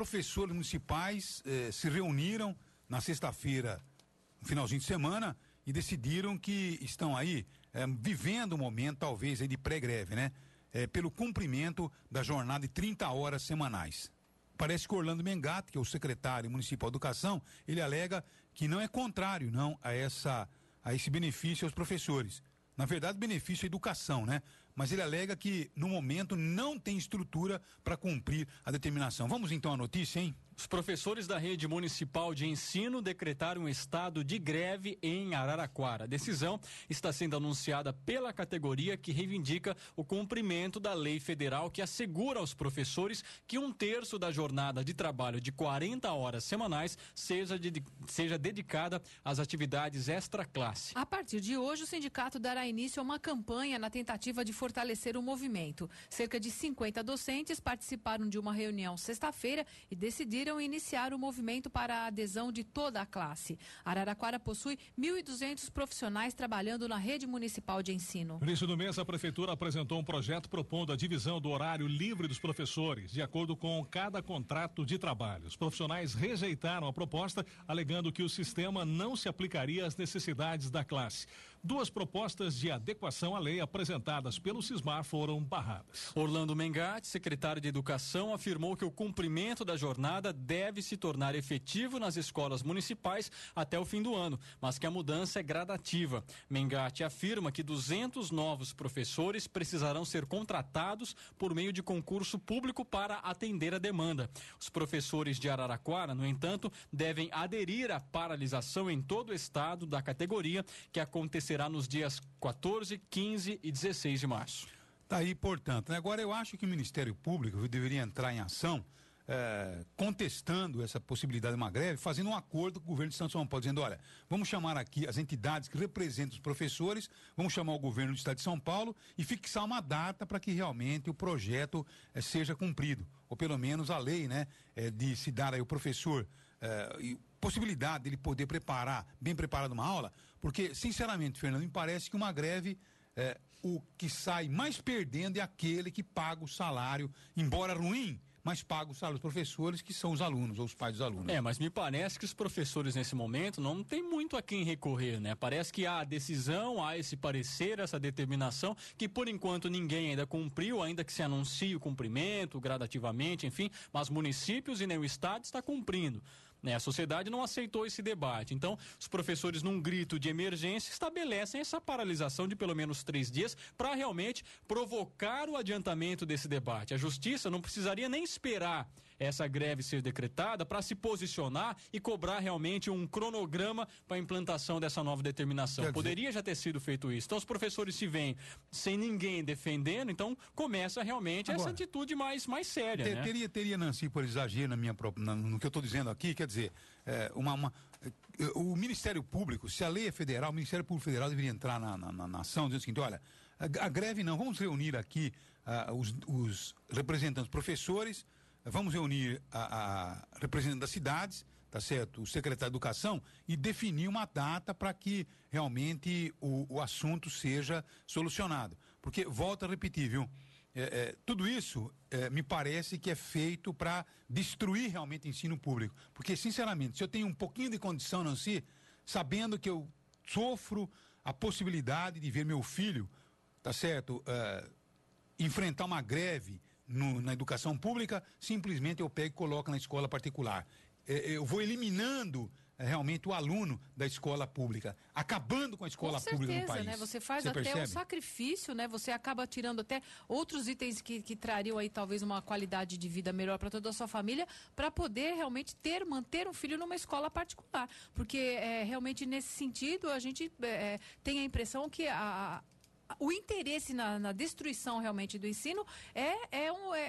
professores municipais eh, se reuniram na sexta-feira, no finalzinho de semana, e decidiram que estão aí eh, vivendo um momento, talvez, aí de pré-greve, né? Eh, pelo cumprimento da jornada de 30 horas semanais. Parece que Orlando Mengato, que é o secretário municipal de educação, ele alega que não é contrário, não, a essa a esse benefício aos professores. Na verdade, benefício à educação, né? mas ele alega que, no momento, não tem estrutura para cumprir a determinação. Vamos então à notícia, hein? Os professores da rede municipal de ensino decretaram um estado de greve em Araraquara. A decisão está sendo anunciada pela categoria que reivindica o cumprimento da lei federal que assegura aos professores que um terço da jornada de trabalho de 40 horas semanais seja, de, seja dedicada às atividades extra-classe. A partir de hoje, o sindicato dará início a uma campanha na tentativa de fortalecer fortalecer o movimento. Cerca de 50 docentes participaram de uma reunião sexta-feira e decidiram iniciar o movimento para a adesão de toda a classe. Araraquara possui 1.200 profissionais trabalhando na rede municipal de ensino. No início do mês, a prefeitura apresentou um projeto propondo a divisão do horário livre dos professores, de acordo com cada contrato de trabalho. Os profissionais rejeitaram a proposta, alegando que o sistema não se aplicaria às necessidades da classe. Duas propostas de adequação à lei apresentadas pelo Cismar foram barradas. Orlando Mengatti, secretário de Educação, afirmou que o cumprimento da jornada deve se tornar efetivo nas escolas municipais até o fim do ano, mas que a mudança é gradativa. Mengatti afirma que 200 novos professores precisarão ser contratados por meio de concurso público para atender a demanda. Os professores de Araraquara, no entanto, devem aderir à paralisação em todo o estado da categoria que acontecerá será nos dias 14, 15 e 16 de março. Tá aí, portanto. Né? Agora, eu acho que o Ministério Público deveria entrar em ação é, contestando essa possibilidade de uma greve, fazendo um acordo com o governo de São Paulo, dizendo, olha, vamos chamar aqui as entidades que representam os professores, vamos chamar o governo do estado de São Paulo e fixar uma data para que realmente o projeto é, seja cumprido, ou pelo menos a lei, né, é, de se dar aí o professor possibilidade dele poder preparar, bem preparado uma aula, porque, sinceramente, Fernando, me parece que uma greve, é, o que sai mais perdendo é aquele que paga o salário, embora ruim, mas paga o salário dos professores, que são os alunos, ou os pais dos alunos. É, mas me parece que os professores nesse momento não tem muito a quem recorrer, né? Parece que há a decisão, há esse parecer, essa determinação, que por enquanto ninguém ainda cumpriu, ainda que se anuncie o cumprimento gradativamente, enfim, mas municípios e nem o Estado está cumprindo. Né? A sociedade não aceitou esse debate. Então, os professores, num grito de emergência, estabelecem essa paralisação de pelo menos três dias para realmente provocar o adiantamento desse debate. A justiça não precisaria nem esperar essa greve ser decretada para se posicionar e cobrar realmente um cronograma para a implantação dessa nova determinação. Quer Poderia dizer... já ter sido feito isso. Então os professores se veem sem ninguém defendendo, então começa realmente Agora, essa atitude mais, mais séria. Ter, né? Teria, teria, Nancy, por exagero na minha, própria no que eu estou dizendo aqui, quer dizer, é, uma, uma, é, o Ministério Público, se a lei é federal, o Ministério Público Federal deveria entrar na, na, na, na ação dizendo o seguinte, olha, a, greve não, vamos reunir aqui uh, os, os representantes professores, vamos reunir a, a representante das cidades, tá certo? O secretário de Educação e definir uma data para que realmente o, o, assunto seja solucionado. Porque, volta a repetir, viu? É, é, tudo isso é, me parece que é feito para destruir realmente o ensino público. Porque, sinceramente, se eu tenho um pouquinho de condição, Nancy, sabendo que eu sofro a possibilidade de ver meu filho, tá certo? É, enfrentar uma greve no, na educação pública, simplesmente eu pego e coloco na escola particular. É, é, eu vou eliminando é, realmente o aluno da escola pública, acabando com a escola com certeza, pública no país. Né? Você faz Você até percebe? um sacrifício, né? Você acaba tirando até outros itens que, que trariam aí talvez uma qualidade de vida melhor para toda a sua família, para poder realmente ter, manter um filho numa escola particular, porque é, realmente nesse sentido a gente é, tem a impressão que a, o interesse na, na destruição realmente do ensino é, é, um, é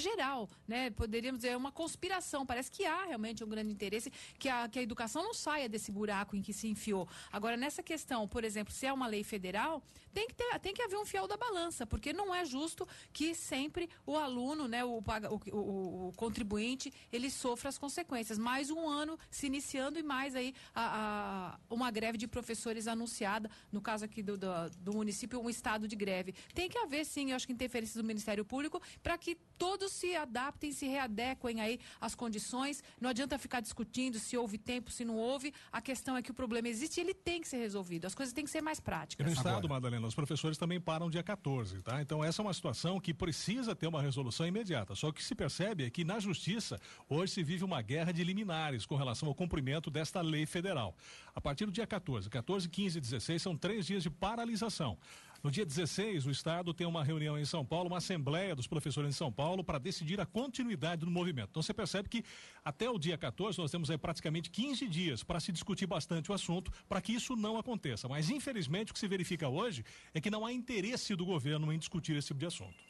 geral, né? Poderíamos dizer, é uma conspiração. Parece que há realmente um grande interesse que a, que a educação não saia desse buraco em que se enfiou. Agora, nessa questão, por exemplo, se é uma lei federal, tem que, ter, tem que haver um fiel da balança, porque não é justo que sempre o aluno, né, o, o, o, o contribuinte, ele sofra as consequências. Mais um ano se iniciando e mais aí a, a, uma greve de professores anunciada, no caso aqui do, do, do município, um estado de greve. Tem que haver, sim, eu acho que interferência do Ministério Público para que todos se adaptem, se readequem aí às condições. Não adianta ficar discutindo se houve tempo, se não houve. A questão é que o problema existe e ele tem que ser resolvido. As coisas têm que ser mais práticas. No Estado, Agora. Madalena, os professores também param dia 14, tá? Então essa é uma situação que precisa ter uma resolução imediata. Só que se percebe é que na Justiça hoje se vive uma guerra de liminares com relação ao cumprimento desta lei federal. A partir do dia 14, 14, 15 e 16 são três dias de paralisação. No dia 16, o Estado tem uma reunião em São Paulo, uma assembleia dos professores em São Paulo para decidir a continuidade do movimento. Então você percebe que até o dia 14 nós temos aí praticamente 15 dias para se discutir bastante o assunto, para que isso não aconteça. Mas infelizmente o que se verifica hoje é que não há interesse do governo em discutir esse tipo de assunto.